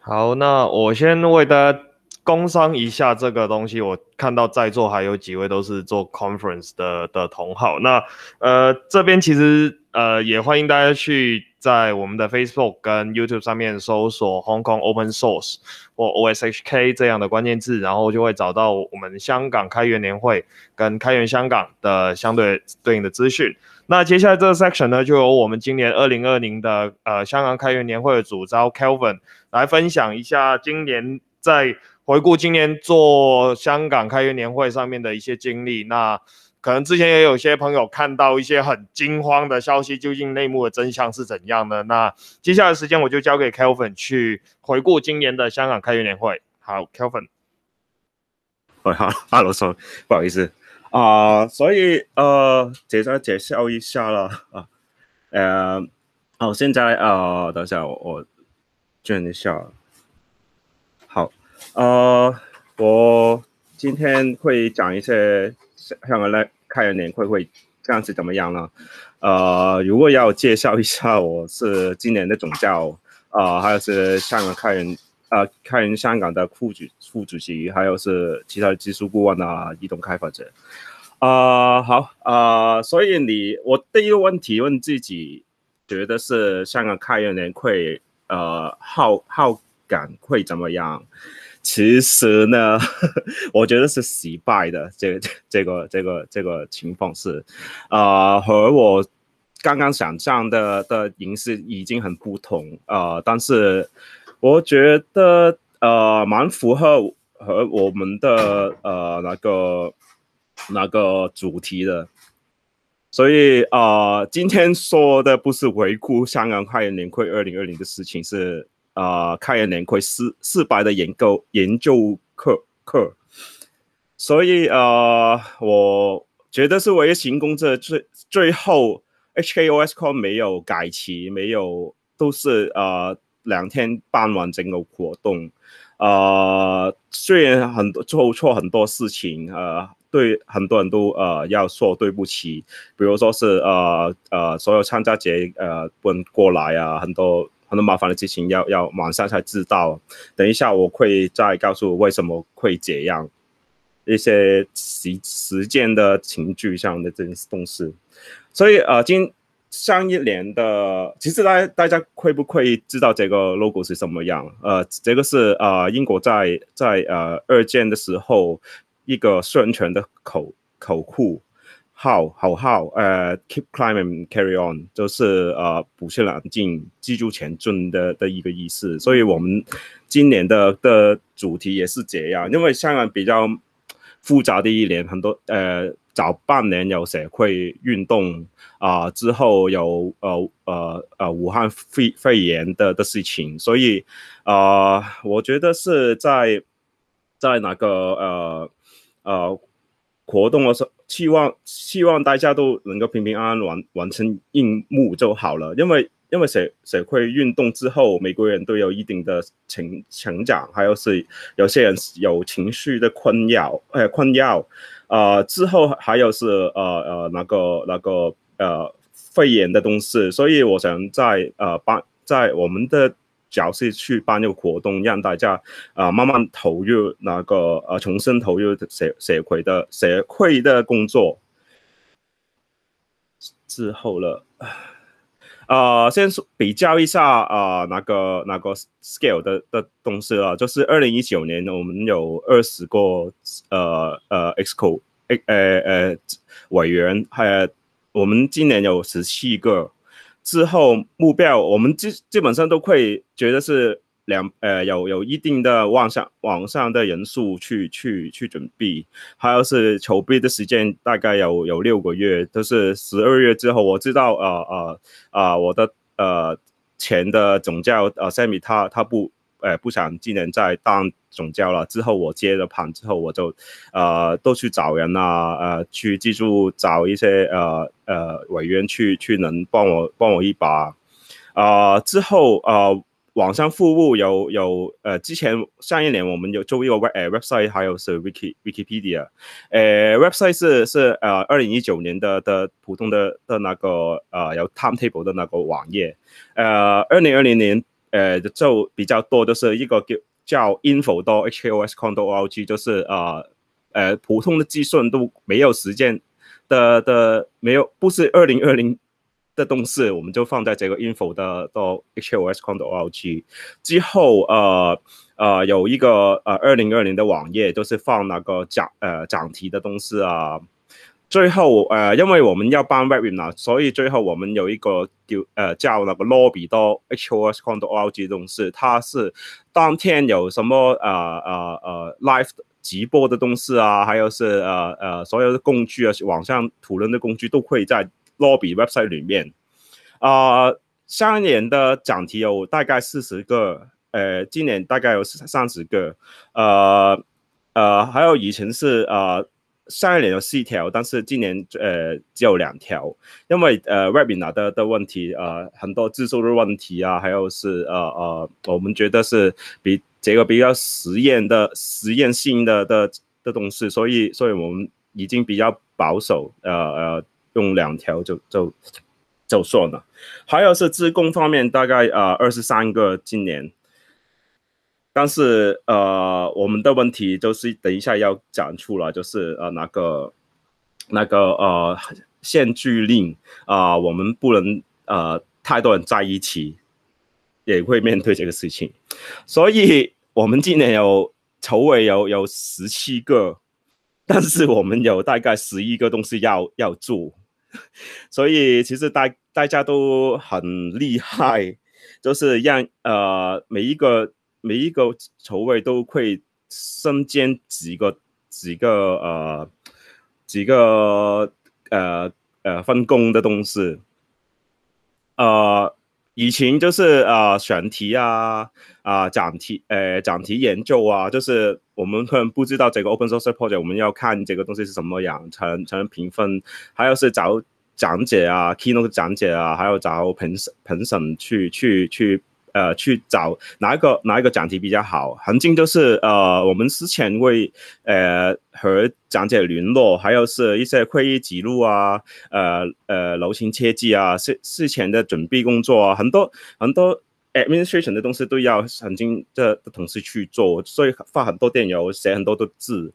好，那我先为大家工商一下这个东西。我看到在座还有几位都是做 conference 的的同好。那呃，这边其实呃也欢迎大家去在我们的 Facebook 跟 YouTube 上面搜索 Hong Kong Open Source 或 OSHK 这样的关键字，然后就会找到我们香港开源年会跟开源香港的相对对应的资讯。那接下来这个 section 呢，就由我们今年二零二零的呃香港开源年会的主招 Kelvin 来分享一下今年在回顾今年做香港开源年会上面的一些经历。那可能之前也有些朋友看到一些很惊慌的消息，究竟内幕的真相是怎样的？那接下来时间我就交给 Kelvin 去回顾今年的香港开源年会。好，Kelvin，喂，好，哈，罗说，不好意思。啊，所以，诶，介绍一下了啊，呃，好，现在，啊，等一下我转一下，好，呃，我今天会讲一些，香唔想嚟开年会会，这样子怎么样呢？呃，如果要介绍一下，我是今年的总教，啊，还有是香港开元啊，开元香港的副主副主席，还有是其他技术顾问啊，移动开发者。啊，好，呃，所以你我第一个问题问自己，觉得是香港开业年会，呃，好好感会怎么样？其实呢，我觉得是失败的，这个、这个这个这个情况是，呃，和我刚刚想象的的形式已经很不同，呃，但是我觉得呃，蛮符合和我们的呃那个。那个主题的，所以啊，今天说的不是回顾香港开年会二零二零的事情，是啊，开年会四四百的研究研究课课。所以啊，我觉得是为行功这最最后，H K O S C o 没有改期，没有都是呃两天办完整个活动，啊，虽然很多做错很多事情，呃。对很多人都呃要说对不起，比如说是呃呃所有参加节呃不过来啊，很多很多麻烦的事情要要晚上才知道。等一下我会再告诉为什么会这样一些实实践的情绪上的这东西。所以呃今上一年的其实大家大家会不会知道这个 logo 是什么样？呃，这个是呃英国在在呃二战的时候。一个宣传的口口呼号口号，呃，keep climbing，carry on，就是呃，不懈冷静，记住前进的的一个意思。所以，我们今年的的主题也是这样，因为香港比较复杂的一年，很多呃，早半年有社会运动啊，之后有呃呃呃武汉肺肺炎的的事情，所以啊，我觉得是在在哪个呃。呃，活动的时候，期望，期望大家都能够平平安安完完成任务就好了。因为因为社社会运动之后，每个人都有一定的成成长，还有是有些人有情绪的困扰，呃困扰，啊之后还有是呃呃那个那个呃肺炎的东西，所以我想在呃把在我们的。角色去办这个活动，让大家啊慢慢投入那个呃重新投入社社会的协会的工作之后了。呃，先说比较一下啊，那个那个 scale 的的东西啊，就是二零一九年我们有二十个呃呃 e x c o t i v 呃呃委员，还有我们今年有十七个。之后目标，我们基基本上都会觉得是两呃有有一定的网上网上的人数去去去准备，还有是筹备的时间大概有有六个月，都是十二月之后。我知道啊啊啊，我的呃钱的总价呃 s a m m y 他他不。呃，不想今年再当总教了。之后我接了盘之后，我就呃，都去找人啊，呃，去记住找一些呃呃委员去去能帮我帮我一把啊。之后啊，网上服务有有呃，之前上一年我们有做一个 we 呃 website，还有是 wiki Wikipedia。哎，website 是是呃，二零一九年的的普通的的那个呃有 time table 的那个网页。呃，二零二零年。呃，就比较多，就是一个叫叫 Info 到 HOS c o n d o o L G，就是啊，呃，普通的计算都没有时间的的没有，不是二零二零的东西，我们就放在这个 Info 的到 HOS c o n d o o L G 之后，呃呃，有一个呃二零二零的网页，就是放那个讲呃讲题的东西啊。最后，呃，因为我们要办 webinar，所以最后我们有一个叫呃叫那个諾比多 HOS c o n o r o l a u t o 它是当天有什么啊啊啊 live 直播的东西啊，还有是呃呃所有的工具啊，网上讨论的工具都会在 b 比 website 里面。啊，上年的讲题有大概四十个，呃，今年大概有三十个，呃呃，还有以前是呃。上一年有四条，但是今年呃只有两条，因为呃外 a 拿的的问题啊，很多支付的问题啊，还有是呃呃我们觉得是比这个比较实验的实验性的的的东西，所以所以我们已经比较保守，呃呃用两条就就就算了，还有是自贡方面大概呃二十三个今年。但是呃，我们的问题就是等一下要讲出来，就是呃那个那个呃限聚令啊，我们不能呃太多人在一起，也会面对这个事情。所以我们今年有筹备有有十七个，但是我们有大概十一个东西要要做。所以其实大大家都很厉害，就是让呃每一个。每一个筹位都会身兼几个几个呃几个呃呃分工的东西。呃，以前就是呃选题啊啊讲题，呃讲题研究啊，就是我们可能不知道这个 open source project 我们要看这个东西是什么样，才能才能评分。还有是找讲解啊，keynote 讲解啊，还有找评审评审去去去。呃，去找哪一个哪一个讲题比较好？恒经就是呃，我们之前会呃和讲解联络，还有是一些会议记录啊，呃呃，楼情切记啊，事事前的准备工作啊，很多很多。administration 的东西都要曾经的的同事去做，所以发很多电邮，写很多的字。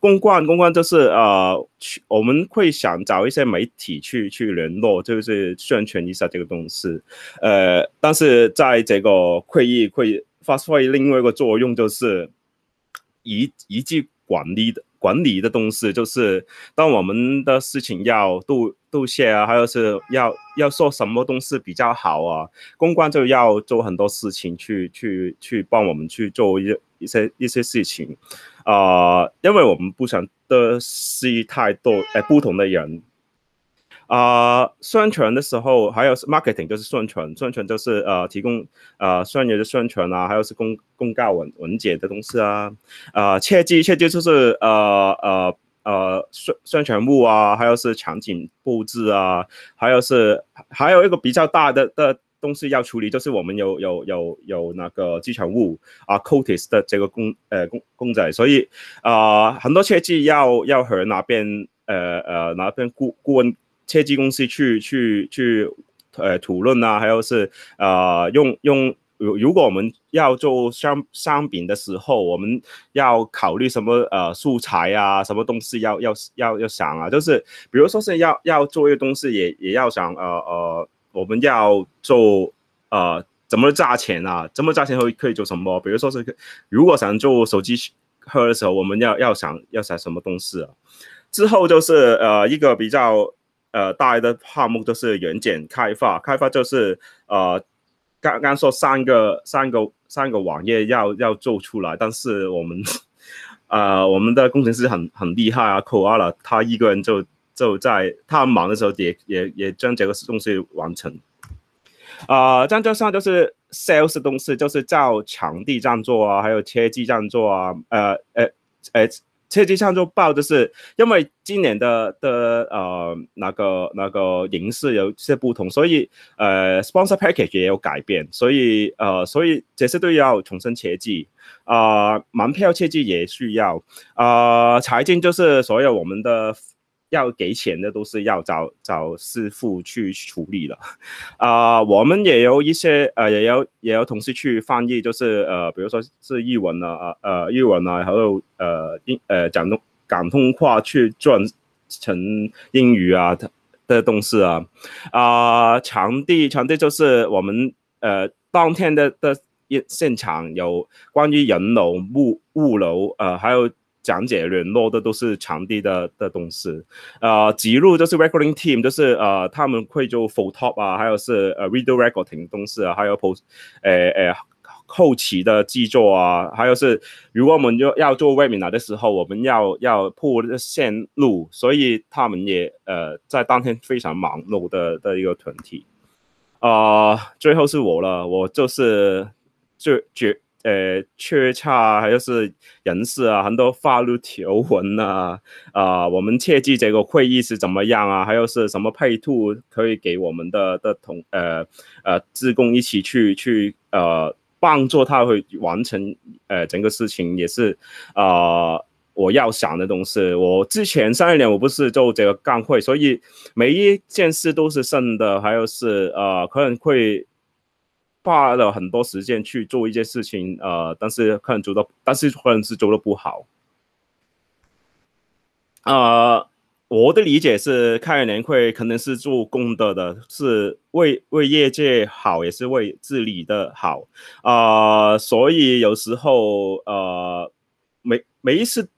公关，公关就是呃，去我们会想找一些媒体去去联络，就是宣传一下这个东西。呃，但是在这个会议会发挥另外一个作用，就是一一级管理的。管理的东西就是，当我们的事情要度度谢啊，还有是要要说什么东西比较好啊，公关就要做很多事情去去去帮我们去做一一些一些事情，啊，因为我们不想的是太多，哎，不同的人。啊，宣传的时候还有 marketing，就是宣传，宣传就是呃，提供呃，商业的宣传啊，还有是公公告文文解的东西啊，啊，切记切记就是呃呃呃，宣宣传物啊，还有是场景布置啊，还有是还有一个比较大的的东西要处理，就是我们有有有有那个机场物啊 c o t t a e 的这个公呃公公仔，所以啊，很多切记要要和那边呃呃那边顾顾问。切计公司去去去，呃，讨论啊，还有是呃，用用如如果我们要做商商品的时候，我们要考虑什么呃素材啊，什么东西要要要要想啊，就是比如说是要要做一个东西，也也要想呃呃，我们要做呃怎么价钱啊，怎么价钱会可以做什么？比如说是如果想做手机喝的时候，我们要要想要想什么东西啊？之后就是呃一个比较。呃，大的项目都是原件开发，开发就是呃，刚刚说三个三个三个网页要要做出来，但是我们 呃我们的工程师很很厉害啊扣二了，他一个人就就在他忙的时候也也也将这个东西完成。呃，样就商就是 Sales 东西，就是叫场地占座啊，还有车机占座啊，呃呃呃。切忌上就報，就是因為今年的的呃那個那個形式有些不同，所以呃 sponsor package 也有改變，所以呃所以這些都要重申切記，誒門票切記也需要，呃，財政就是所有我們的。要给钱的都是要找找师傅去处理了，啊，我们也有一些呃，也有也有同事去翻译，就是呃，比如说是译文啊，呃，译文啊，还有呃英呃讲通讲通话去转成英语啊的的东西啊，啊，场地场地就是我们呃当天的的现现场有关于人楼木物流呃，还有。讲解、联络的都是场地的的东西，呃，记录就是 recording team，就是呃，他们会就 photo 啊，还有是呃 video recording 东西啊，还有 post，呃呃后期的制作啊，还有是如果我们要要做外面来的时候，我们要要铺线路，所以他们也呃在当天非常忙碌的的一个团体，啊，最后是我了，我就是就觉。呃，缺差，还有是人事啊，很多法律条文啊，啊，我们切记这个会议是怎么样啊，还有是什么配图可以给我们的的同呃呃职工一起去去呃帮助他会完成呃整个事情，也是啊我要想的东西。我之前上一年我不是就这个干会，所以每一件事都是剩的，还有是啊可能会。花了很多时间去做一件事情，呃，但是可能做的，但是可能是做的不好。啊，我的理解是，开年会可能是做功德的，是为为业界好，也是为治理的好。啊，所以有时候，呃，每每一次，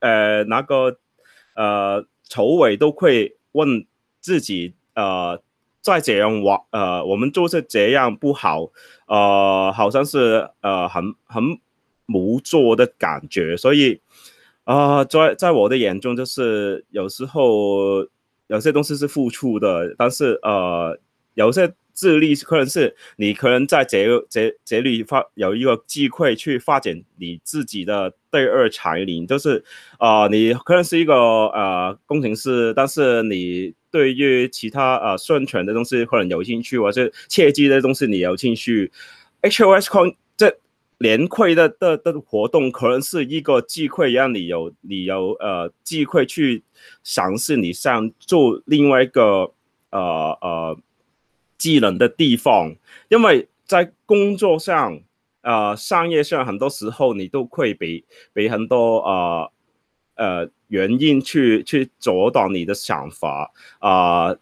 呃，那个，呃，筹委都会问自己，呃。再这样我呃，我们就是这样不好，呃，好像是呃很很无助的感觉，所以啊，在在我的眼中，就是有时候有些东西是付出的，但是呃，有些智力可能是你可能在节节节律发有一个机会去发展你自己的第二才能，就是啊，你可能是一个呃工程师，但是你。对于其他啊宣传的东西，可能有兴趣；或者切记的东西，你有兴趣。HOS Con 这年会的的的活动，可能是一个机会，让你有、你有呃机会去尝试你想做另外一个呃呃技能的地方。因为在工作上、呃商业上，很多时候你都会被被很多啊。呃，原因去去阻挡你的想法啊，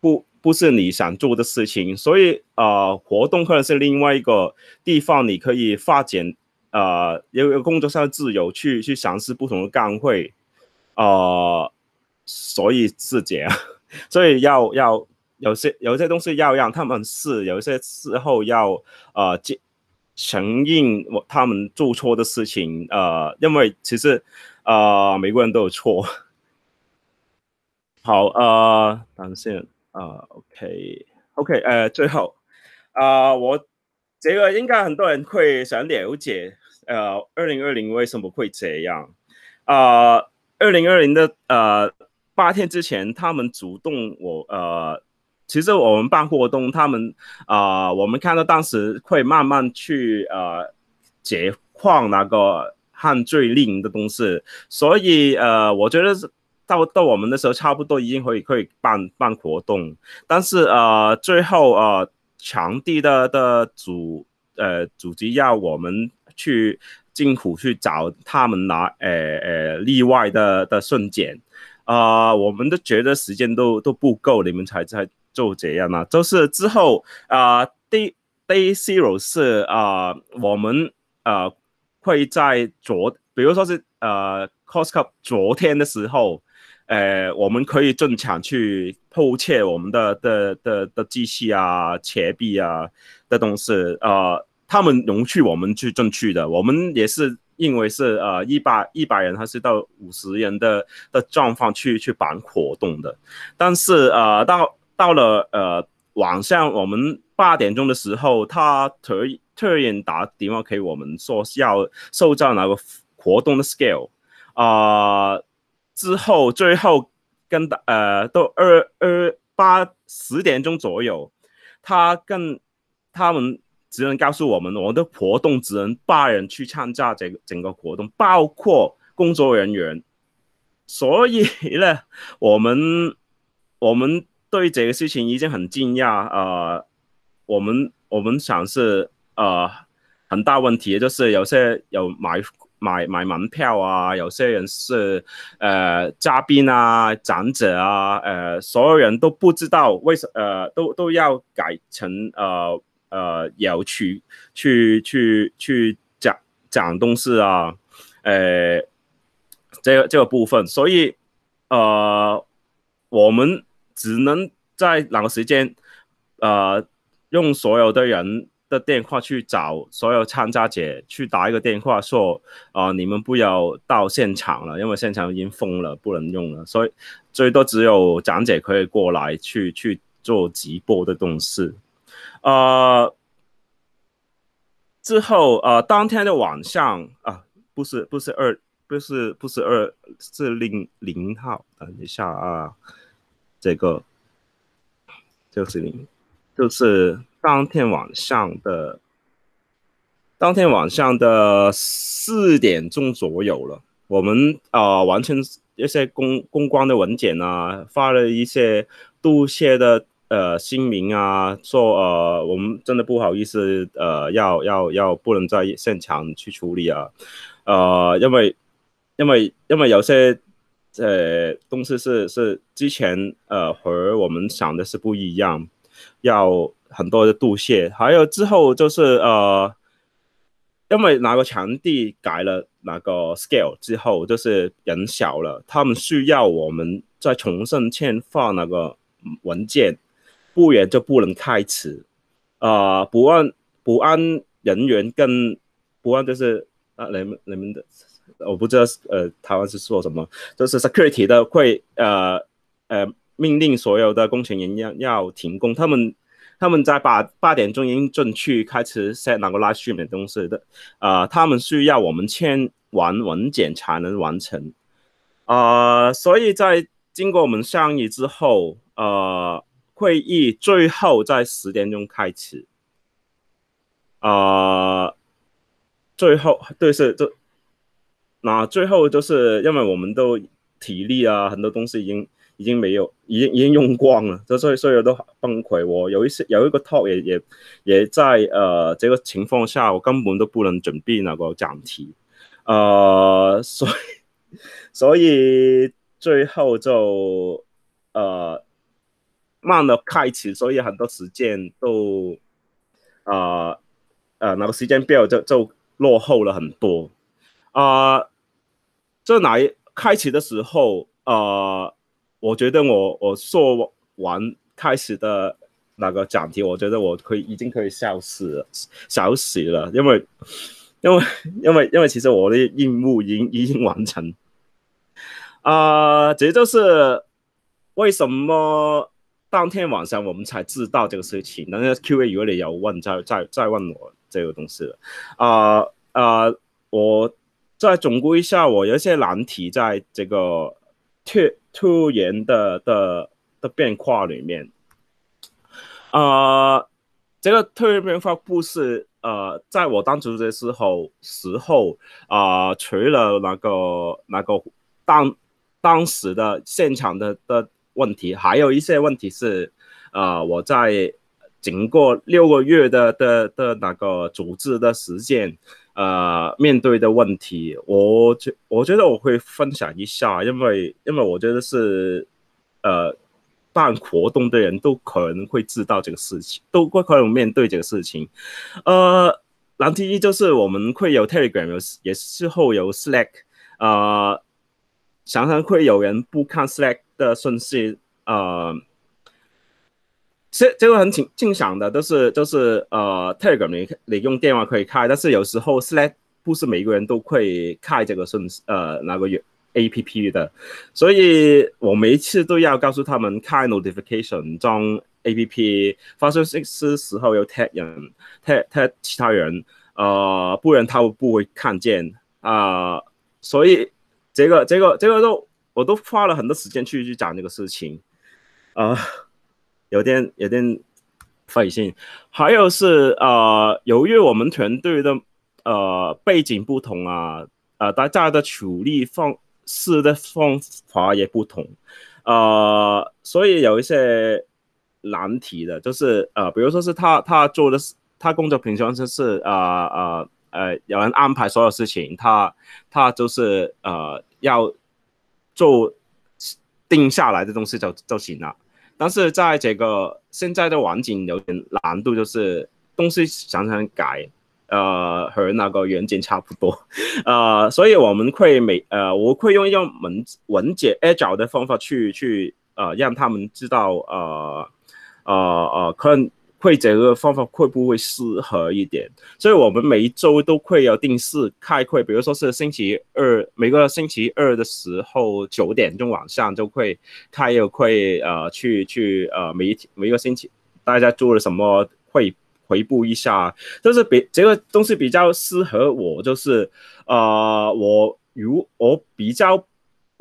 不不是你想做的事情，所以呃，活动可能是另外一个地方，你可以发展呃，有有工作上的自由去去尝试不同的岗位，呃，所以自己，所以要要有些有些东西要让他们试，有一些事后要呃承承认我他们做错的事情，呃，因为其实。啊，每个人都有错。好，啊，等先，啊，OK，OK，呃，最后，啊，我，这个应该很多人会想了解，呃，二零二零为什么会这样？啊，二零二零的，呃八天之前，他们主动，我，呃。其实我们办活动，他们，啊，我们看到当时会慢慢去，啊，解旷那个。判最硬的东西，所以呃，我觉得到到我们的时候，差不多已经可以可以办办活动，但是呃，最后呃，场地的的主呃主机要我们去辛苦去找他们拿呃呃例外的的瞬间，啊，我们都觉得时间都都不够，你们才才就这样啊，就是之后啊，Day Day Zero 是啊，我们啊。会在昨，比如说是呃，Costco 昨天的时候，呃，我们可以正常去偷窃我们的的的的机器啊、钱币啊的东西啊，他们容许我们去进去的。我们也是认为是呃，一百一百人还是到五十人的的状况去去办活动的。但是呃，到到了呃晚上我们八点钟的时候，他可以。客人打电话给我们说要收到那个活动的 scale 啊？之后最后跟呃，到二二八十点钟左右，他跟他们只能告诉我们，我们的活动只能八人去参加这个整个活动，包括工作人员。所以呢，我们我们对这个事情已经很惊讶啊！我们我们想是。呃很大问题，就是有些有买买买门票啊，有些人是呃嘉宾啊、长者啊，呃，所有人都不知道为什，呃都都要改成呃呃由去去去去讲讲东西啊，诶，这个这个部分，所以呃我们只能在哪个时间，呃用所有的人。的电话去找所有参加者去打一个电话说啊，你们不要到现场了，因为现场已经封了，不能用了，所以最多只有讲解可以过来去去做直播的东西。呃，之后呃，当天的晚上啊，不是不是二不是不是二是零零号，等一下啊，这个就是零就是。当天晚上的，当天晚上的四点钟左右了，我们呃完成一些公公关的文件啊，发了一些杜谢的呃姓名啊，说呃我们真的不好意思呃，要要要不能在现场去处理啊，呃因为因为因为有些呃东西是是之前呃和我们想的是不一样。要很多的度卸，还有之后就是呃，因为哪个场地改了哪个 scale 之后，就是人小了，他们需要我们再重新签发那个文件，不然就不能开始。啊，不按不按人员跟不按就是啊，你们你们的，我不知道呃台湾是做什么，就是 security 的会呃呃。命令所有的工程人员要停工。他们他们在八八点钟已经准去开始 set 那个拉 m 的东西的，啊，他们需要我们签完文件才能完成，啊，所以在经过我们商议之后，呃，会议最后在十点钟开始，啊，最后对是这，那最后就是因为我们都体力啊，很多东西已经。已经没有，已经已经用光啦，所以所以都崩溃。我有一有一个 t a l k 也也也在呃这个情况下我根本都不能准备那个讲题，呃，所以所以最后就呃慢的开启，所以很多时间都呃呃那个时间表就就落后了很多。啊，这一开启的时候，啊。我觉得我我说完开始的那个讲题，我觉得我可以已经可以笑死了，笑死了，因为因为因为因为其实我的任务已已经完成，啊，这就是为什么当天晚上我们才知道这个事情，那个 Q&A 你有问再再再问我这个东西了，啊啊，我再总归一下，我有些难题在这个确。突然的的的变化里面，呃，这个突然变化不是呃，在我当主席的时候时候，啊，除了那个那个当当时的现场的的问题，还有一些问题是，啊，我在经过六个月的的的那个组织的实践。呃，面对的问题，我觉我觉得我会分享一下，因为因为我觉得是，呃，办活动的人都可能会知道这个事情，都会可能面对这个事情。呃，难题一就是我们会有 Telegram，也事后有 Slack，呃，常常会有人不看 Slack 的顺息，呃。这这个很尽尽想的，都是都是呃，Telegram 你你用电话可以开，但是有时候 Slack 不是每个人都会开这个顺呃那个 App 的，所以我每一次都要告诉他们开 Notification 装 App 发生讯息时候要踢人踢踢其他人呃，不然他不会看见啊，所以这个这个这个都我都花了很多时间去去讲这个事情啊。有点有点费心，还有是呃，由于我们团队的呃背景不同啊，呃大家的处理方式的方法也不同，呃，所以有一些难题的，就是呃，比如说是他他做的是他工作平常就是呃呃呃有人安排所有事情，他他就是呃要做定下来的东西就就行了。但是在这个现在的环境有点难度，就是东西常常改，呃，和那个原景差不多，呃，所以我们会每呃，我会用用文文姐爱找的方法去去呃，让他们知道呃呃呃，能。会这个方法会不会适合一点？所以我们每一周都会有定时开会，比如说是星期二，每个星期二的时候九点钟晚上就会开一个会，呃，去去呃，每一每一个星期大家做了什么会回顾一下，就是比这个东西比较适合我，就是啊，我如我比较。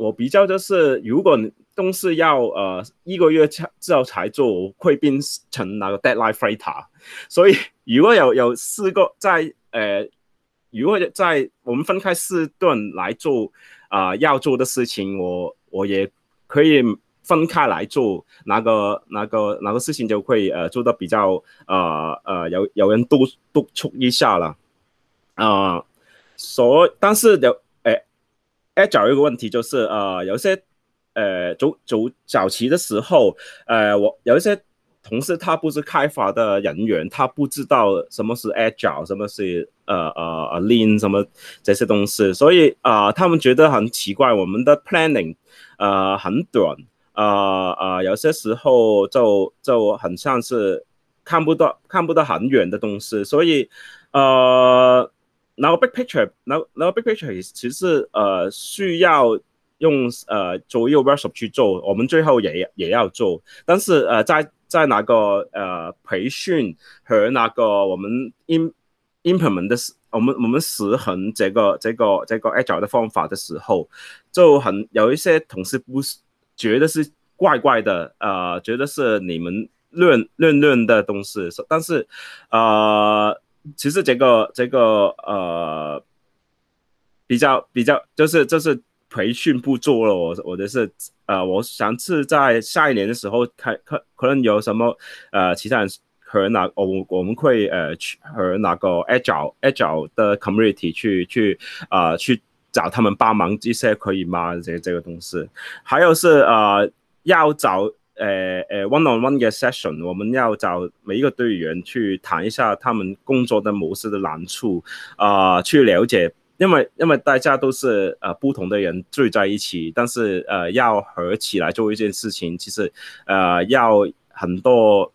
我比较就是，如果你都是要呃一个月之后才做，会变成那个 deadline fighter。所以如果有有四个在呃，如果在我们分开四段来做啊要做的事情，我我也可以分开来做，那个那个那个事情就会呃做的比较呃呃有有人督督促一下了啊。所但是有 Agile 一个问题就是，呃，有些，呃，早早早期的时候，呃，我有一些同事，他不是开发的人员，他不知道什么是 Agile，什么是呃呃呃 Lean，什么这些东西，所以啊，他们觉得很奇怪，我们的 Planning 呃很短，啊啊，有些时候就就很像是看不到看不到很远的东西，所以呃。然后 big picture，后然后 big picture 其实呃需要用呃左右 workshop 去做，我们最后也也要做，但是呃在在那个呃培训和那个我们 im implement 的时，我们我们实衡这个这个这个 AI 的方法的时候，就很有一些同事不是觉得是怪怪的，呃，觉得是你们乱乱乱的东西，但是呃。其实这个这个呃，比较比较就是就是培训不做了，我我的是呃，我上次在下一年的时候，可可可能有什么呃，其他人和哪我我们会呃去和那个 a g i l e a g i l e 的 community 去去啊去找他们帮忙这些可以吗？这这个东西，还有是呃要找。诶诶，one on one 嘅 session，我们要找每一个队员去谈一下他们工作的模式的难处，啊，去了解，因为因为大家都是呃不同的人聚在一起，但是呃要合起来做一件事情，其实呃要很多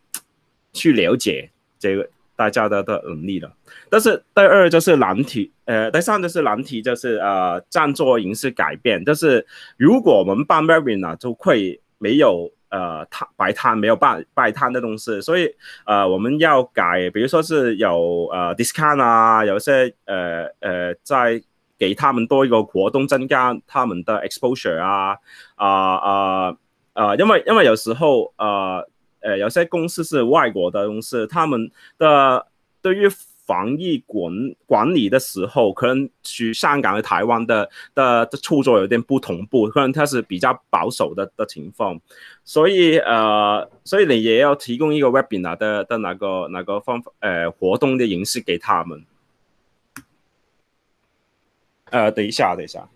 去了解这个大家的的能力的。但是第二就是难题，呃第三就是难题，就是呃占座形式改变，就是如果我们办 a v e n t 就会没有。呃，摊摆摊没有办摆摊的东西，所以呃，我们要改，比如说是有呃 discount 啊，有些呃呃在给他们多一个活动，增加他们的 exposure 啊啊啊啊，因为因为有时候呃呃有些公司是外国的公司，他们的对于。防疫管管理的时候，可能去香港和台湾的的的操作有点不同步，可能它是比较保守的的情况，所以呃，所以你也要提供一个 Webinar 的的那个那个方法，呃，活动的形式给他们。呃，等一下，等一下。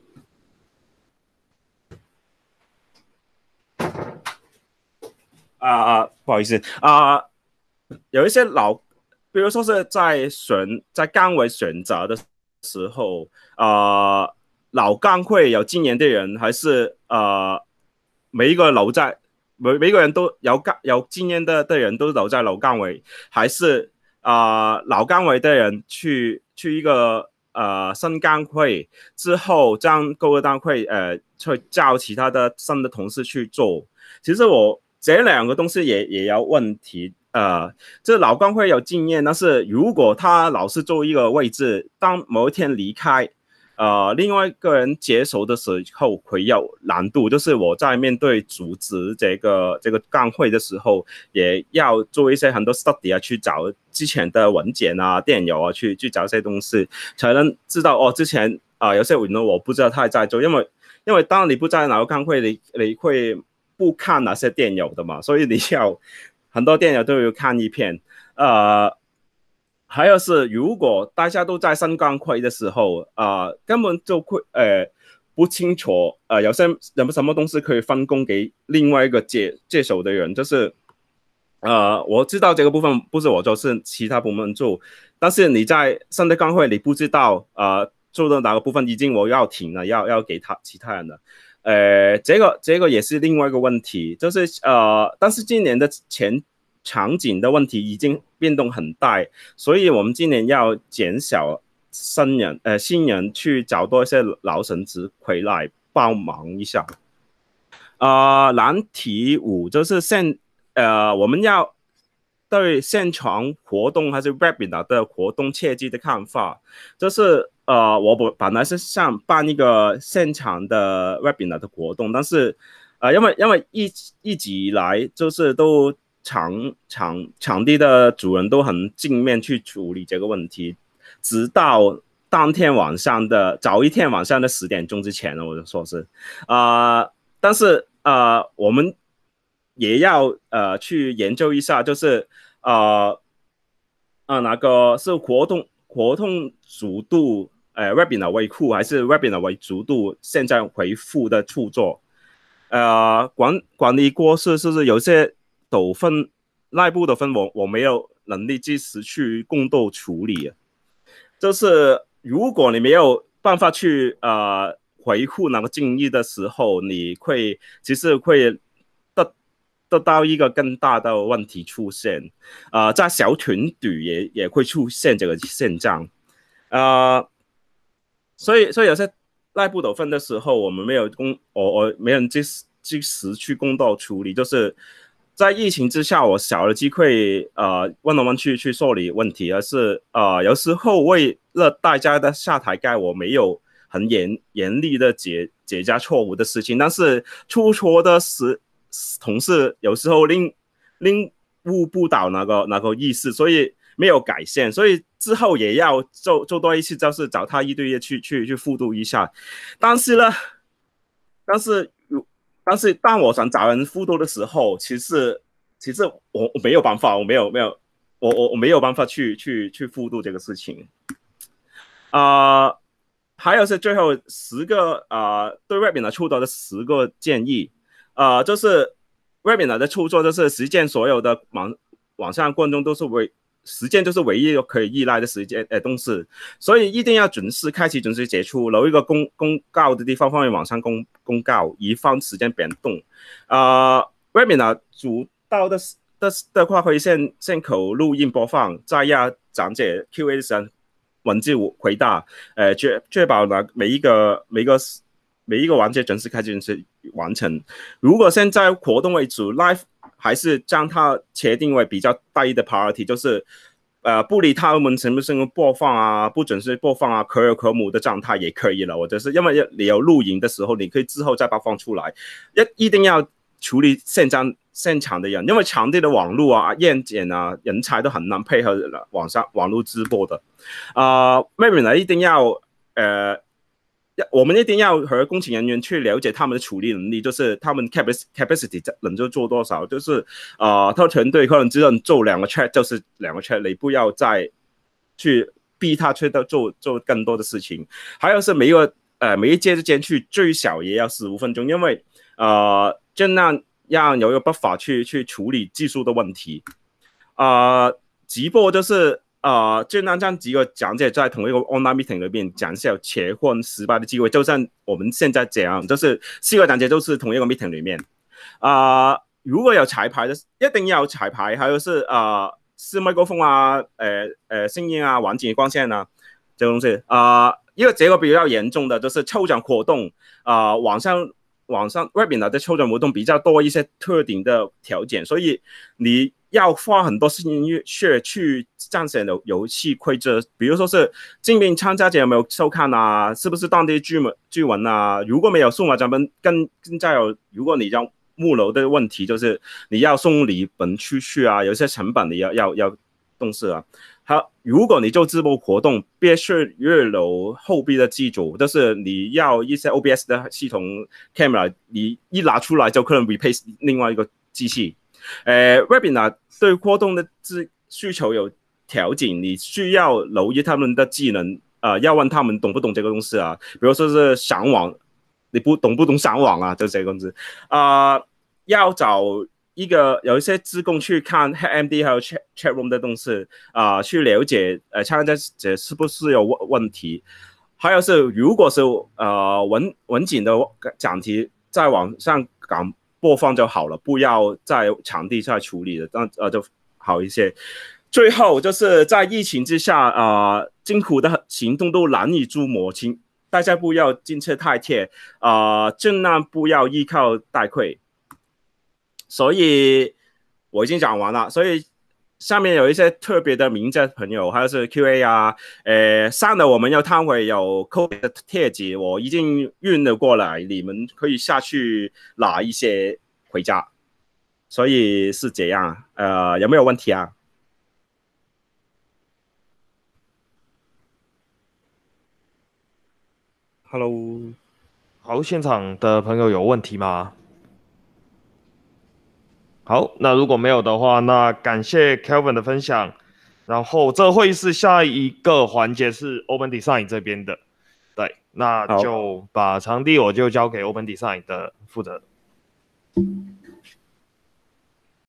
啊啊，不好意思啊，有一些老。比如说是在选在岗位选择的时候，啊，老干会有经验的人，还是呃，每一个留在每每个人都有干有经验的的人都留在老干位，还是啊老干位的人去去一个呃新干会之后，将各个单会呃去叫其他的新的同事去做。其实我这两个东西也也有问题。呃，这老干会有经验，但是如果他老是做一个位置，当某一天离开，呃，另外一个人接手的时候会有难度。就是我在面对组织这个这个干会的时候，也要做一些很多 study 啊，去找之前的文件啊、电邮啊，去去找一些东西，才能知道哦，之前啊有些工呢我不知道他在做，因为因为当你不在哪个干会，你你会不看哪些电邮的嘛，所以你要。很多店友都有看一片，呃，还有是，如果大家都在升光会的时候，呃，根本就会呃不清楚，呃，有些什么什么东西可以分工给另外一个接接手的人，就是，呃，我知道这个部分不是我做，是其他部门做，但是你在升的光会，你不知道，呃，做的哪个部分已经我要停了，要要给他其他人了。呃，这个这个也是另外一个问题，就是呃，但是今年的前场景的问题已经变动很大，所以我们今年要减少新人呃新人去找多一些老神职回来帮忙一下。呃，难题五就是现呃我们要对现场活动还是 webinar 的活动切记的看法，就是。呃，我本本来是想办一个现场的 webinar 的活动，但是，呃，因为因为一一直以来就是都场场场地的主人都很正面去处理这个问题，直到当天晚上的早一天晚上的十点钟之前呢，我就说是，啊，但是啊，我们也要呃去研究一下，就是啊啊哪个是活动活动速度。呃，Webinar 为库还是 Webinar 为主度？现在回复的处作，呃，管管理过是是不是有些抖分内部的分？我我没有能力及时去共度处理就是如果你没有办法去呃回复那个建议的时候，你会其实会得得到一个更大的问题出现。呃，在小群体也也会出现这个现象，呃。所以，所以有些赖不倒分的时候，我们没有公，我我没人及时及时去公道处理，就是在疫情之下，我少了机会呃问他们去去受理问题，而是呃有时候为了大家的下台盖，我没有很严严厉的解解加错误的事情，但是出错的时同事有时候令令误不倒那个那个意思，所以。没有改线，所以之后也要做做多一次，就是找他一对一去去去复读一下。但是呢，但是，如但是，当我想找人复读的时候，其实其实我我没有办法，我没有没有，我我我没有办法去去去复读这个事情。啊，还有是最后十个啊，对 Webinar 出到的十个建议，呃，就是 Webinar 的初衷就是实践所有的网网上观众都是为。时间就是唯一可以依赖的时间，诶，东西，所以一定要准时开启，准时结束，留一个公公告的地方放在网上公公告，以防时间变动。啊，webinar 主到的的的话，会先先口录音播放，再要讲解 Q&A 上文字回答，诶，确确保呢每一个每一个每一个环节准时开启，准时完成。如果现在活动为主，live。还是将它切定为比较大一的 party，就是，呃，不理他们么不是播放啊，不准是播放啊，可有可无的状态也可以了。我就是因为你要录影的时候，你可以之后再播放出来。一一定要处理现场现场的人，因为场地的网络啊、硬件啊、人才都很难配合网上网络直播的。啊，妹妹呢，一定要呃。我们一定要和工程人员去了解他们的处理能力，就是他们 capacity capacity 能够做多少，就是啊，他团队可能只能做两个 check，就是两个 check，你不要再去逼他去到做做更多的事情。还有是每一个呃每一阶之间去最小也要十五分钟，因为呃尽量让有一个办法去去处理技术的问题。啊，直播就是。啊，就那张几个讲解，在同一个 online meeting 里面讲，是有切换失败的机会。就像我们现在讲，就是四个讲解，都是同一个 meeting 里面。啊，如果有彩排的，一定要有彩排，还有是啊，是麦克风啊，诶诶，声音啊，环境光线啊，这个东西。啊，因为这个比较严重的就是抽奖活动啊，网上网上外边 r 的抽奖活动比较多一些特定的条件，所以你。要花很多心血去彰显游游戏规则，比如说是进店参加者有没有收看啊，是不是当地剧民剧文啊？如果没有送啊，咱们更更加有。如果你要木楼的问题，就是你要送礼本出去啊，有些成本你要要要重视啊。好，如果你做直播活动，别说月楼后壁的机主，就是你要一些 OBS 的系统 camera，你一拿出来就可能 replace 另外一个机器。诶，外 a r 对活动的这需求有调整，你需要留意他们的技能啊，要问他们懂不懂这个东西啊。比如说是上网，你不懂不懂上网啊这些东西啊，要找一个有一些自贡去看 HMD 还有 Chat Chat Room 的东西啊，去了解呃参加者是不是有问问题。还有是，如果是呃文文景的讲题在网上讲。播放就好了，不要在场地再处理了，那呃就好一些。最后就是在疫情之下，啊，艰苦的行动都难以捉摸，请大家不要进车太切，啊，尽量不要依靠代馈。所以我已经讲完了，所以。上面有一些特别的名家朋友，还有是 Q&A 啊。呃，上的我们要摊位有扣的贴纸，我已经运了过来，你们可以下去拿一些回家。所以是这样，呃，有没有问题啊？Hello，好，现场的朋友有问题吗？好，那如果没有的话，那感谢 Kelvin 的分享。然后，这会是下一个环节是 Open Design 这边的。对，那就把场地我就交给 Open Design 的负责。